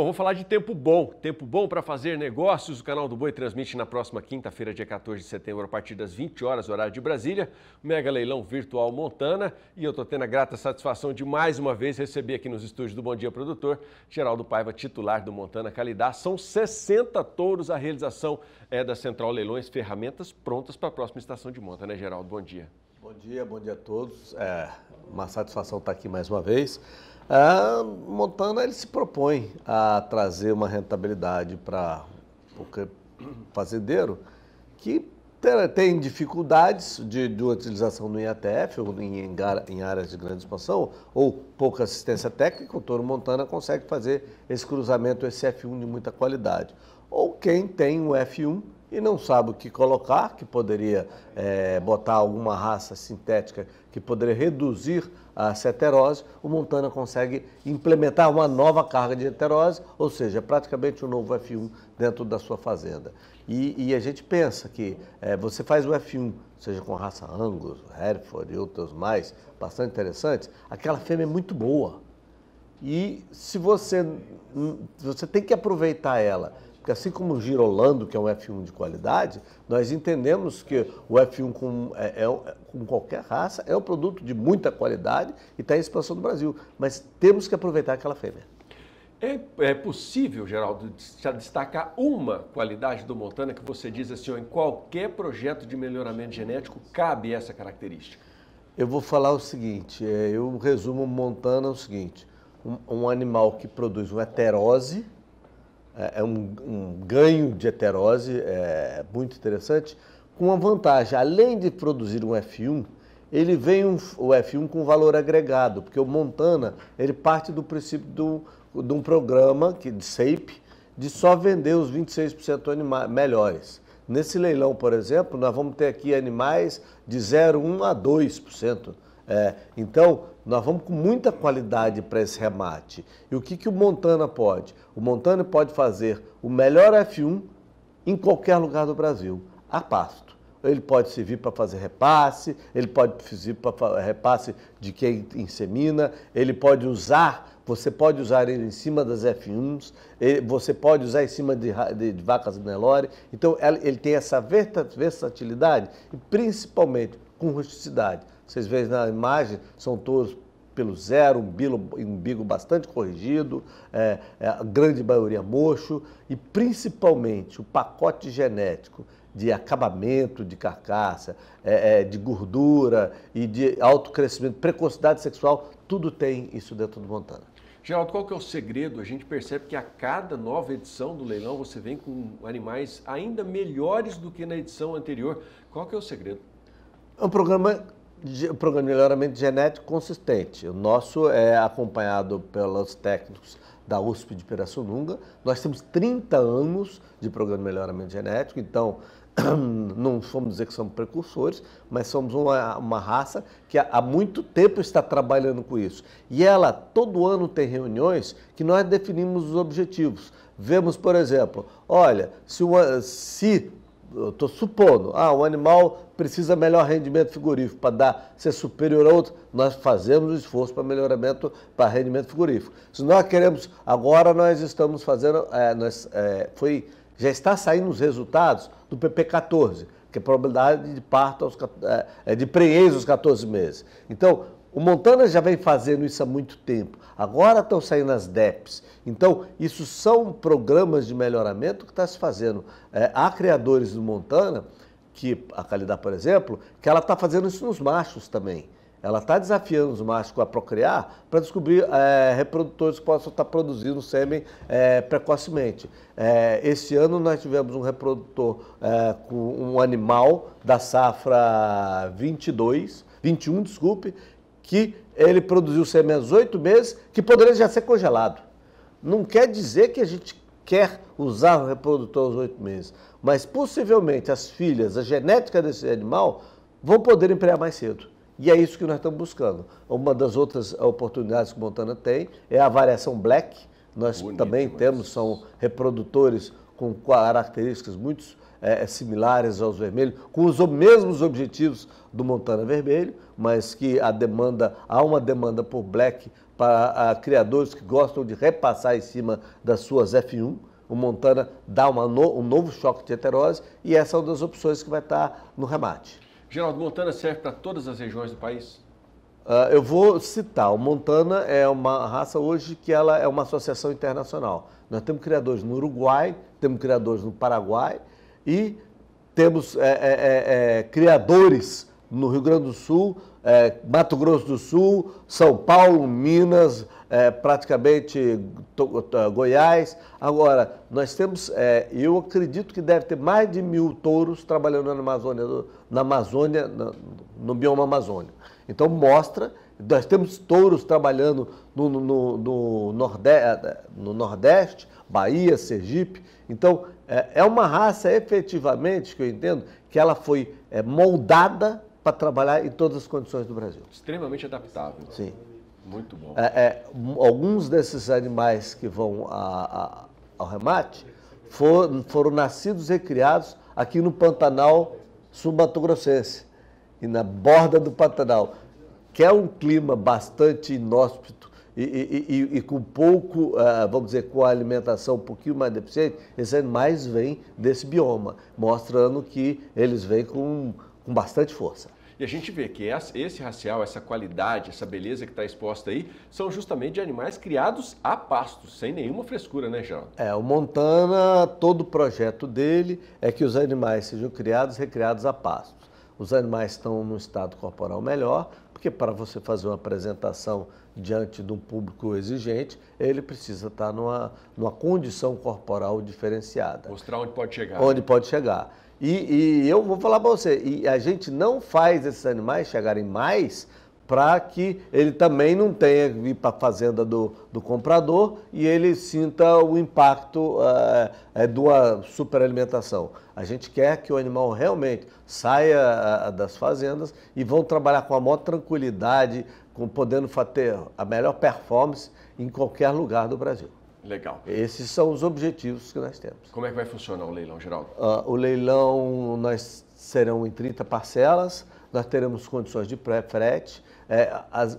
Bom, vou falar de tempo bom. Tempo bom para fazer negócios. O canal do Boi transmite na próxima quinta-feira, dia 14 de setembro, a partir das 20 horas, horário de Brasília, o Mega Leilão Virtual Montana. E eu estou tendo a grata satisfação de mais uma vez receber aqui nos estúdios do Bom Dia Produtor, Geraldo Paiva, titular do Montana Calidá. São 60 touros a realização é, da Central Leilões, ferramentas prontas para a próxima estação de monta, né, Geraldo? Bom dia. Bom dia, bom dia a todos. É uma satisfação estar aqui mais uma vez. A é, Montana ele se propõe a trazer uma rentabilidade para o fazendeiro que tem dificuldades de, de utilização no IATF ou em, em, áreas de grande expansão ou pouca assistência técnica, o Toro montana consegue fazer esse cruzamento, esse F1 de muita qualidade. Ou quem tem o F1 e não sabe o que colocar, que poderia é, botar alguma raça sintética que poderia reduzir a ceterose, o Montana consegue implementar uma nova carga de heterose, ou seja, é praticamente um novo F1 dentro da sua fazenda. E, e a gente pensa que é, você faz o F1, seja com raça Angus, Hereford e outras mais, bastante interessantes, aquela fêmea é muito boa. E se você, hum, você tem que aproveitar ela porque assim como o Girolando, que é um F1 de qualidade, nós entendemos que o F1 com, é, é, com qualquer raça é um produto de muita qualidade e está em expansão no Brasil. Mas temos que aproveitar aquela fêmea. É, é, possível, Geraldo, destacar uma qualidade do Montana que você diz assim, ó, em qualquer projeto de melhoramento genético cabe essa característica? Eu vou falar o seguinte, é, eu resumo Montana o seguinte, um, um animal que produz uma heterose, é, é um, um ganho de heterose é, muito interessante, com uma vantagem. Além de produzir um F1, ele vem um, o F1 com valor agregado, porque o Montana ele parte do princípio do, de um programa que, de SAPE de só vender os 26% animais melhores. Nesse leilão, por exemplo, nós vamos ter aqui animais de 0,1 a 2%. É, então, nós vamos com muita qualidade para esse remate. E o que, que o Montana pode? O Montana pode fazer o melhor F1 em qualquer lugar do Brasil, a pasto. Ele pode servir para fazer repasse, ele pode servir para repasse de quem insemina, ele pode usar, você pode usar ele em cima das F1s, você pode usar em cima de, de, de vacas Nelore. Então ele tem essa versatilidade e principalmente com rusticidade vocês veem na imagem, são todos pelo zero, umbigo, umbigo bastante corrigido, é, é, a grande maioria mocho, e principalmente o pacote genético de acabamento de carcaça, é, é, de gordura e de alto crescimento, precocidade sexual, tudo tem isso dentro do Montana. Geraldo, qual que é o segredo? A gente percebe que a cada nova edição do leilão você vem com animais ainda melhores do que na edição anterior. Qual que é o segredo? É um programa programa de melhoramento genético consistente. O nosso é acompanhado pelos técnicos da USP de Pirassununga. Nós temos 30 anos de programa de melhoramento genético, então não fomos dizer que somos precursores, mas somos uma, uma raça que há muito tempo está trabalhando com isso. E ela, todo ano, tem reuniões que nós definimos os objetivos. Vemos, por exemplo, olha, se, uma, se eu estou supondo, ah, um animal precisa melhor rendimento frigorífico para dar ser superior a outro, nós fazemos o esforço para melhoramento para rendimento frigorífico. Se nós queremos, agora nós estamos fazendo, é, nós, é, foi, já está saindo os resultados do PP14, que é a probabilidade de parto aos, é, é, de preencher aos 14 meses. Então, o Montana já vem fazendo isso há muito tempo. Agora estão saindo as DEPs. Então, isso são programas de melhoramento que está se fazendo. É, há criadores do Montana, que a Calidá, por exemplo, que ela está fazendo isso nos machos também. Ela está desafiando os machos a procriar para descobrir é, reprodutores que possam estar tá produzindo sêmen é, precocemente. É, esse ano nós tivemos um reprodutor é, com um animal da safra 22, 21, desculpe, que ele produziu sementes oito meses, que poderia já ser congelado. Não quer dizer que a gente quer usar o reprodutor aos oito meses, mas possivelmente as filhas, a genética desse animal, vão poder empregar mais cedo. E é isso que nós estamos buscando. Uma das outras oportunidades que Montana tem é a variação black. Nós Bonito, também mas... temos, são reprodutores com características muito é, é, similares aos vermelhos, com os mesmos objetivos do Montana Vermelho, mas que a demanda, há uma demanda por black para a, criadores que gostam de repassar em cima das suas F1. O Montana dá no, um novo choque de heterose e essa é uma das opções que vai estar no remate. Geraldo, Montana serve para todas as regiões do país? Uh, eu vou citar, o Montana é uma raça hoje que ela é uma associação internacional. Nós temos criadores no Uruguai, temos criadores no Paraguai, e temos é é, é, é, criadores no Rio Grande do Sul, é, Mato Grosso do Sul, São Paulo, Minas, praticamente Goiás. Agora, nós temos, eu acredito que deve ter mais de mil touros trabalhando na Amazônia, na Amazônia no, no bioma amazônico. Então mostra, nós temos touros trabalhando no, no, no, Nordeste, no Nordeste, Bahia, Sergipe. Então é, é uma raça efetivamente, que eu entendo, que ela foi é, moldada para trabalhar em todas as condições do Brasil. Extremamente adaptável. Sim. Muito bom. É, é, alguns desses animais que vão a, a, ao remate foram, foram nascidos e criados aqui no Pantanal sul-mato-grossense e na borda do Pantanal, que é um clima bastante inóspito e, e, e com pouco, ah, vamos dizer, com a alimentação um pouquinho mais deficiente, esses animais vêm desse bioma, mostrando que eles vêm com, com bastante força. E a gente vê que esse racial, essa qualidade, essa beleza que está exposta aí, são justamente de animais criados a pasto, sem nenhuma frescura, né, Geraldo? É, o Montana, todo o projeto dele é que os animais sejam criados e recriados a pasto. Os animais estão num estado corporal melhor, porque para você fazer uma apresentação diante de um público exigente, ele precisa estar numa, numa condição corporal diferenciada. Mostrar onde pode chegar. Onde pode chegar. E, e, eu vou falar para você, e a gente não faz esses animais chegarem mais para que ele também não tenha que ir para a fazenda do, do comprador e ele sinta o impacto é, de uma superalimentação. A gente quer que o animal realmente saia eh, das fazendas e vão trabalhar com a maior tranquilidade, podendo ter a melhor performance em qualquer lugar do Brasil. Legal. Esses são os objetivos que nós temos. Como é que vai funcionar o leilão, Geraldo? Uh, o leilão nós serão em 30 parcelas, nós teremos condições de pré-frete, é,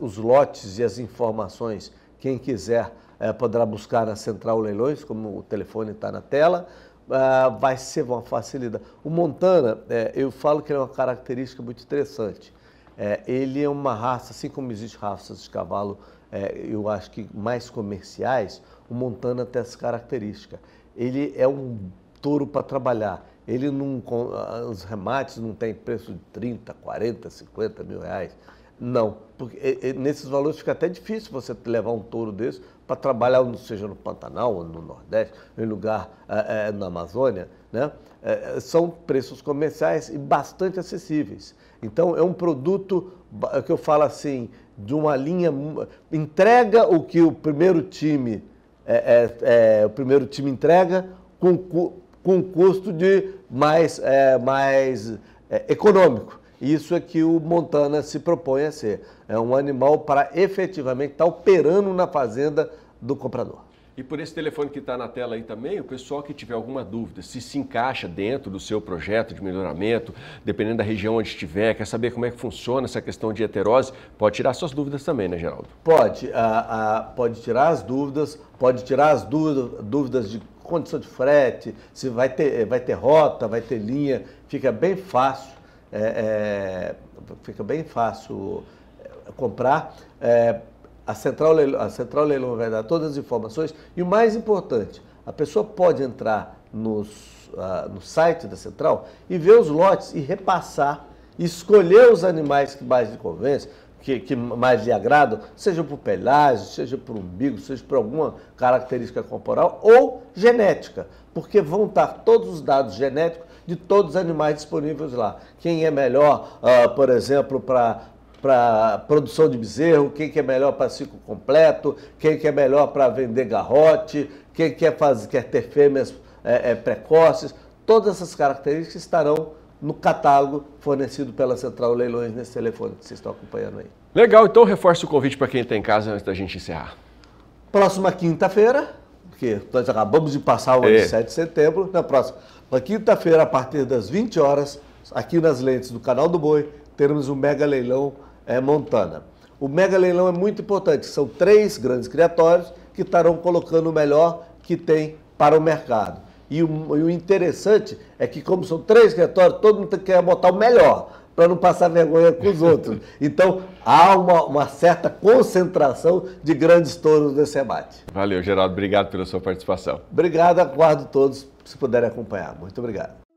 os lotes e as informações, quem quiser é, poderá buscar na Central Leilões, como o telefone está na tela. Uh, vai ser uma facilidade. O Montana, é, eu falo que ele é uma característica muito interessante. É, ele é uma raça, assim como existem raças de cavalo, é, eu acho que mais comerciais, o Montana tem essa característica. Ele é um touro para trabalhar. Ele não, ah, os remates não tem preço de 30, 40, 50 mil reais não, porque nesses valores fica até difícil você levar um touro desse para trabalhar, seja no Pantanal, no Nordeste, em lugar é, é, na Amazônia. Né? É, é, são preços comerciais e bastante acessíveis. Então, é um produto é que eu falo assim, de uma linha. Entrega o que o primeiro time, é, o primeiro time entrega com, com custo de mais, mais econômico. Isso é que o Montana se propõe a ser. É um animal para efetivamente estar operando na fazenda do comprador. E por esse telefone que está na tela aí também, o pessoal que tiver alguma dúvida, se se encaixa dentro do seu projeto de melhoramento, dependendo da região onde estiver, quer saber como é que funciona essa questão de heterose, pode tirar suas dúvidas também, né, Geraldo? Pode, ah, ah, pode tirar as dúvidas, pode tirar as dúvidas, dúvidas de condição de frete, se vai ter, eh, vai ter rota, vai ter linha, fica bem fácil é, é, fica bem fácil é, comprar. É, a central, a central leilão vai dar todas as informações e o mais importante, a pessoa pode entrar nos, uh, no site da central e ver os lotes e repassar, escolher os animais que mais lhe convence, que, que mais lhe agradam, seja por pelagem, seja por umbigo, seja por alguma característica corporal ou genética, porque vão estar todos os dados genéticos de todos os animais disponíveis lá. Quem é melhor, uh, por exemplo, para para produção de bezerro, quem que é melhor para ciclo completo, quem que é melhor para vender garrote, quem quer, fazer, quer ter fêmeas é, é, precoces, todas essas características estarão no catálogo fornecido pela Central Leilões nesse telefone que vocês estão acompanhando aí. Legal, então reforça o convite para quem está em casa antes da gente encerrar. Próxima quinta-feira, porque nós acabamos de passar o é. de 7 de setembro, na próxima quinta-feira, a partir das 20 horas, aqui nas lentes do Canal do Boi, teremos o um Mega Leilão é, Montana. O Mega Leilão é muito importante, são três grandes criatórios que estarão colocando o melhor que tem para o mercado. E o, e o interessante é que, como são três retórios, todo mundo quer botar o melhor para não passar vergonha com os outros. Então, há uma, uma, certa concentração de grandes touros nesse debate. Valeu, Geraldo. Obrigado pela sua participação. Obrigado. Aguardo todos, se puderem acompanhar. Muito obrigado.